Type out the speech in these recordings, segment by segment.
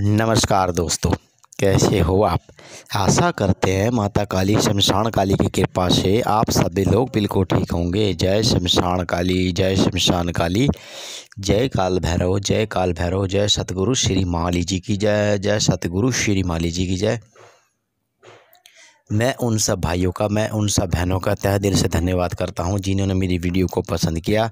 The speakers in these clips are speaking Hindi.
नमस्कार दोस्तों कैसे हो आप आशा करते हैं माता काली शमशान काली की कृपा से आप सभी लोग बिल्कुल ठीक होंगे जय शमशान काली जय शमशान काली जय काल भैरव जय काल भैरव जय सतगुरु श्री माली जी की जय जय सतगुरु श्री माली जी की जय मैं उन सब भाइयों का मैं उन सब बहनों का तह दिल से धन्यवाद करता हूँ जिन्होंने मेरी वीडियो को पसंद किया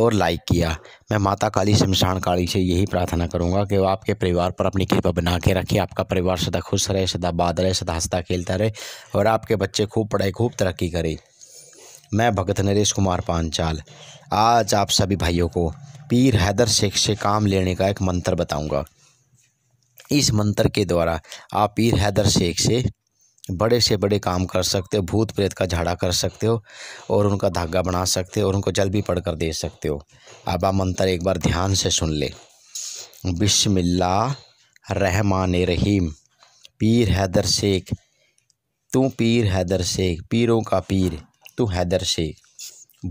और लाइक किया मैं माता काली शमशान काली से यही प्रार्थना करूंगा कि वो आपके परिवार पर अपनी कृपा बना के रखे आपका परिवार सदा खुश रहे सदा बाद रहे सदा हंसता खेलता रहे और आपके बच्चे खूब पढ़ाई खूब तरक्की करें मैं भगत नरेश कुमार पांचाल आज आप सभी भाइयों को पीर हैदर शेख से काम लेने का एक मंत्र बताऊँगा इस मंत्र के द्वारा आप पीर हैदर शेख से बड़े से बड़े काम कर सकते हो भूत प्रेत का झाड़ा कर सकते हो और उनका धागा बना सकते हो और उनको जल भी पढ़ कर दे सकते हो अब आप मंत्र एक बार ध्यान से सुन ले बिस्मिल्ला रहमान रहीम पीर हैदर शेख तू पीर हैदर शेख पीरों का पीर तू हैदर शेख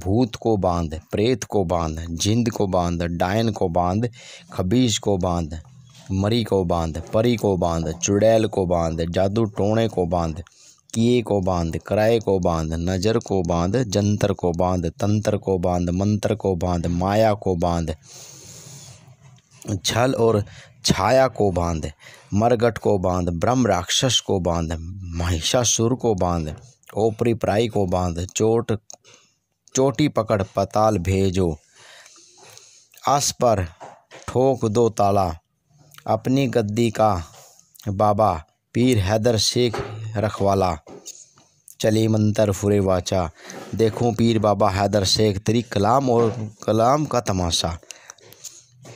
भूत को बांध प्रेत को बांध जिंद को बांध डायन को बांध खबीज को बांध मरी को बांध परी को बांध चुड़ैल को बांध जादू टोणे को बांध किए को बांध कराए को बांध नजर को बांध जंतर को बांध तंत्र को बांध मंत्र को बांध माया को बांध छल और छाया को बांध मरगट को बांध ब्रह्म राक्षस को बांध महिषासुर को बांध ओपरी प्राई को बांध चोट चोटी पकड़ पताल भेजो आस पर ठोक दो ताला अपनी गद्दी का बाबा पीर हैदर शेख रखवाला चले मंतर फुरे वाचा देखूं पीर बाबा हैदर शेख तेरी कलाम और कलाम का तमाशा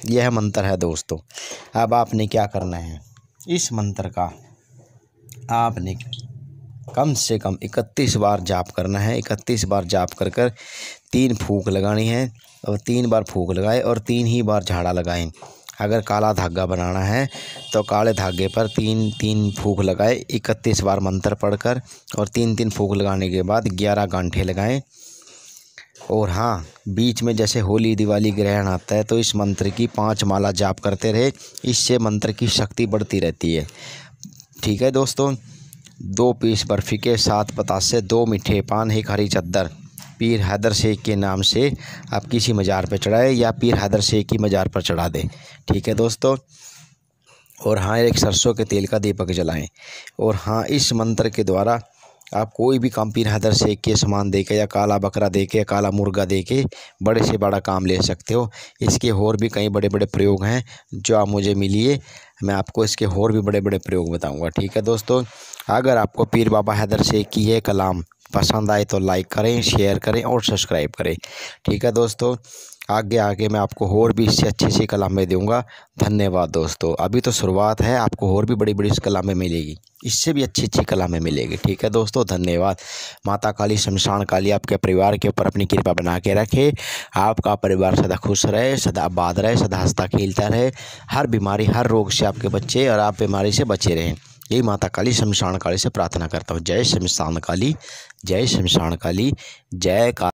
यह मंत्र है दोस्तों अब आपने क्या करना है इस मंत्र का आपने कम से कम इकतीस बार जाप करना है इकतीस बार जाप कर कर तीन फूक लगानी है और तीन बार फूक लगाए और तीन ही बार झाड़ा लगाएं अगर काला धागा बनाना है तो काले धागे पर तीन तीन फूक लगाए इकतीस बार मंत्र पढ़कर और तीन तीन फूक लगाने के बाद ग्यारह गांठे लगाएं और हाँ बीच में जैसे होली दिवाली ग्रहण आता है तो इस मंत्र की पांच माला जाप करते रहे इससे मंत्र की शक्ति बढ़ती रहती है ठीक है दोस्तों दो पीस बर्फ़ी के सात पतासे दो मीठे पान एक हरी चद्दर पीर हैदर शेख के नाम से आप किसी मज़ार पर चढ़ाएँ या पीर हैदर शेख की मज़ार पर चढ़ा दें ठीक है दोस्तों और हाँ एक सरसों के तेल का दीपक जलाएं और हाँ इस मंत्र के द्वारा आप कोई भी काम पीर हैदर शेख के सामान दे के या काला बकरा दे के या काला मुर्गा दे के बड़े से बड़ा काम ले सकते हो इसके और भी कई बड़े बड़े प्रयोग हैं जो आप मुझे मिलिए मैं आपको इसके और भी बड़े बड़े प्रयोग बताऊंगा ठीक है दोस्तों अगर आपको पीर बाबा हैदर शेख की है कलाम पसंद आए तो लाइक करें शेयर करें और सब्सक्राइब करें ठीक है दोस्तों आगे आगे मैं आपको और भी इससे अच्छी अच्छी कलामें दूंगा धन्यवाद दोस्तों अभी तो शुरुआत है आपको और भी बड़ी बड़ी कलामें मिलेगी इससे भी अच्छी अच्छी कलामें मिलेगी ठीक है दोस्तों धन्यवाद माता काली शमशान काली आपके परिवार के ऊपर अपनी कृपा बना के रखे आपका परिवार सदा खुश रहे सदा आबाद रहे सदा हंसता खेलता रहे हर बीमारी हर रोग से आपके बच्चे और आप बीमारी से बचे रहें यही माता काली शमशान काली से प्रार्थना करता हूँ जय शमशान काली जय शमशान काली जय का